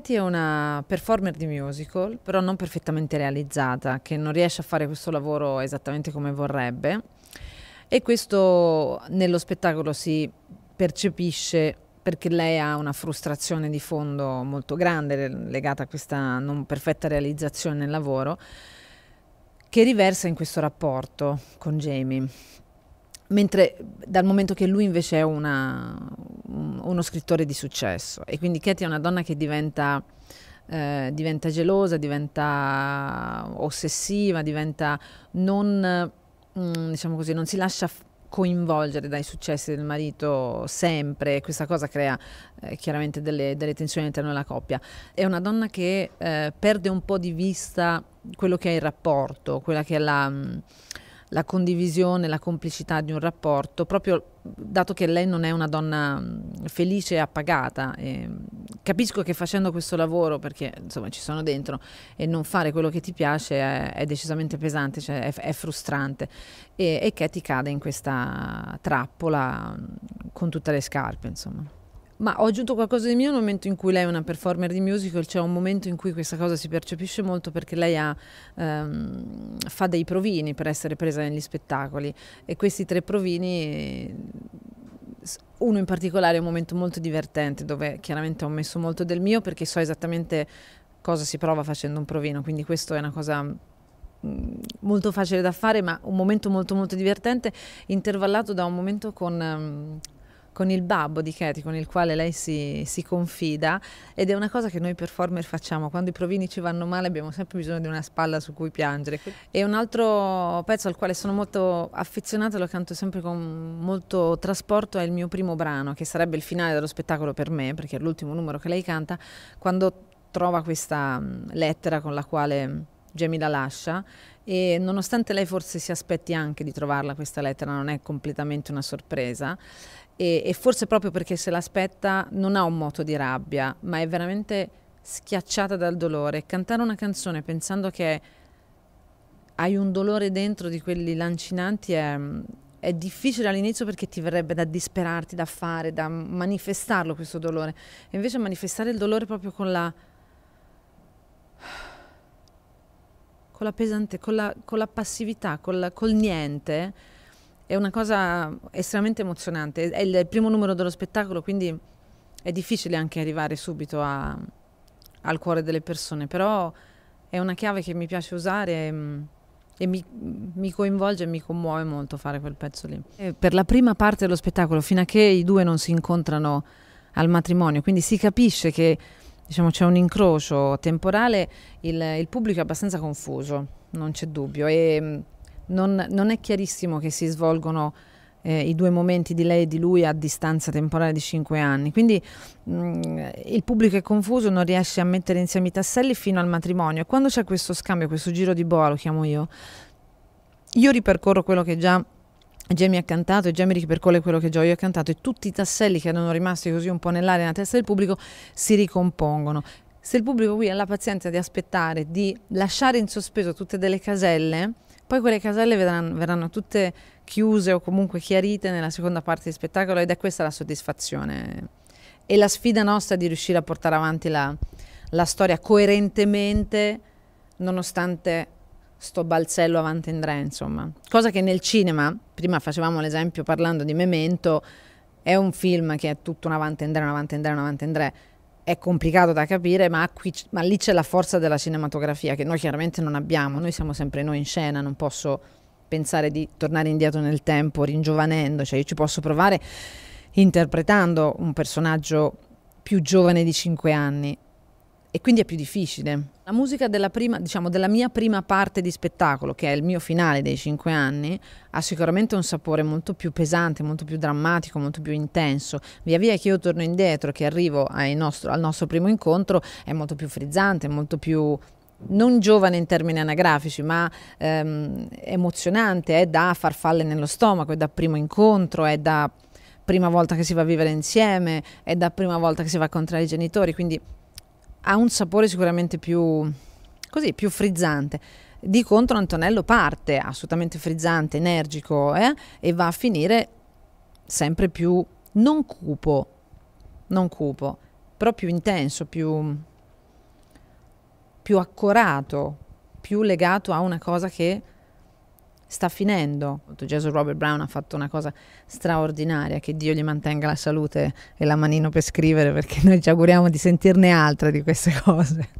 Katie è una performer di musical, però non perfettamente realizzata, che non riesce a fare questo lavoro esattamente come vorrebbe e questo nello spettacolo si percepisce perché lei ha una frustrazione di fondo molto grande legata a questa non perfetta realizzazione nel lavoro che riversa in questo rapporto con Jamie. Mentre dal momento che lui invece è una, uno scrittore di successo e quindi Katie è una donna che diventa, eh, diventa gelosa, diventa ossessiva, diventa non, mh, mm, diciamo così, non si lascia coinvolgere dai successi del marito sempre, e questa cosa crea eh, chiaramente delle, delle, tensioni all'interno della coppia. È una donna che eh, perde un po' di vista quello che è il rapporto, quella che è la... Mh, mm, la condivisione, la complicità di un rapporto, proprio dato che lei non è una donna felice e appagata. E capisco che facendo questo lavoro, perché insomma ci sono dentro, e non fare quello che ti piace è, è decisamente pesante, cioè è, è, frustrante. E, e Katie cade in questa trappola con tutte le scarpe, insomma. Ma ho aggiunto qualcosa di mio nel momento in cui lei è una performer di musical, c'è cioè un momento in cui questa cosa si percepisce molto perché lei ha, ehm, fa dei provini per essere presa negli spettacoli e questi tre provini, uno in particolare è un momento molto divertente dove chiaramente ho messo molto del mio perché so esattamente cosa si prova facendo un provino, quindi questo è una cosa mm, molto facile da fare, ma un momento molto molto divertente, intervallato da un momento con um, con il babbo di Katie con il quale lei si, si, confida ed è una cosa che noi performer facciamo, quando i provini ci vanno male abbiamo sempre bisogno di una spalla su cui piangere e un altro pezzo al quale sono molto affezionata, lo canto sempre con molto trasporto, è il mio primo brano che sarebbe il finale dello spettacolo per me perché è l'ultimo numero che lei canta, quando trova questa lettera con la quale Gemila Lascia e nonostante lei forse si aspetti anche di trovarla questa lettera, non è completamente una sorpresa e, e forse proprio perché se l'aspetta non ha un moto di rabbia, ma è veramente schiacciata dal dolore. Cantare una canzone pensando che hai un dolore dentro di quelli lancinanti è, è difficile all'inizio perché ti verrebbe da disperarti, da fare, da manifestarlo questo dolore. E invece manifestare il dolore proprio con la con la pesante, con la, con la passività, col, col niente, è una cosa estremamente emozionante. È il primo numero dello spettacolo, quindi è difficile anche arrivare subito a, al cuore delle persone, però è una chiave che mi piace usare. Mh, mm, e mi, mi, coinvolge e mi commuove molto fare quel pezzo lì. E per la prima parte dello spettacolo, fino a che i due non si incontrano al matrimonio, quindi si capisce che diciamo, c'è un incrocio temporale, il, il, pubblico è abbastanza confuso, non c'è dubbio, e mm, non, non, è chiarissimo che si svolgono eh, i due momenti di lei e di lui a distanza temporale di cinque anni. Quindi mh, mm, il pubblico è confuso, non riesce a mettere insieme i tasselli fino al matrimonio. quando c'è questo scambio, questo giro di boa, lo chiamo io, io ripercorro quello che già già mi ha cantato e Jamie mi ripercorre quello che Gioia ha cantato e tutti i tasselli che erano rimasti così un po' nell'aria nella testa del pubblico si ricompongono. Se il pubblico qui ha la pazienza di aspettare, di lasciare in sospeso tutte delle caselle, poi quelle caselle verranno, verranno tutte chiuse o comunque chiarite nella seconda parte di spettacolo ed è questa la soddisfazione e la sfida nostra di riuscire a portare avanti la, la storia coerentemente nonostante sto balzello avanti in re, insomma. Cosa che nel cinema, prima facevamo l'esempio parlando di Memento, è un film che è tutto un avanti in re, un avanti in re, un avanti in re. È complicato da capire, ma, qui, ma lì c'è la forza della cinematografia che noi chiaramente non abbiamo. Noi siamo sempre noi in scena, non posso pensare di tornare indietro nel tempo, ringiovanendo, cioè io ci posso provare interpretando un personaggio più giovane di 5 anni, e quindi è più difficile. La musica della, prima, diciamo, della mia prima parte di spettacolo, che è il mio finale dei cinque anni, ha sicuramente un sapore molto più pesante, molto più drammatico, molto più intenso. Via via che io torno indietro, che arrivo nostro, al nostro primo incontro, è molto più frizzante, molto più non giovane in termini anagrafici, ma ehm, emozionante, è da farfalle nello stomaco, è da primo incontro, è da prima volta che si va a vivere insieme, è da prima volta che si va a incontrare i genitori, quindi ha un sapore sicuramente più, così, più frizzante. Di contro Antonello parte assolutamente frizzante, energico eh? e va a finire sempre più non cupo, non cupo, però più intenso, più, più accorato, più legato a una cosa che sta finendo. Gesù Robert Brown ha fatto una cosa straordinaria, che Dio gli mantenga la salute e la manino per scrivere, perché noi ci auguriamo di sentirne altre di queste cose.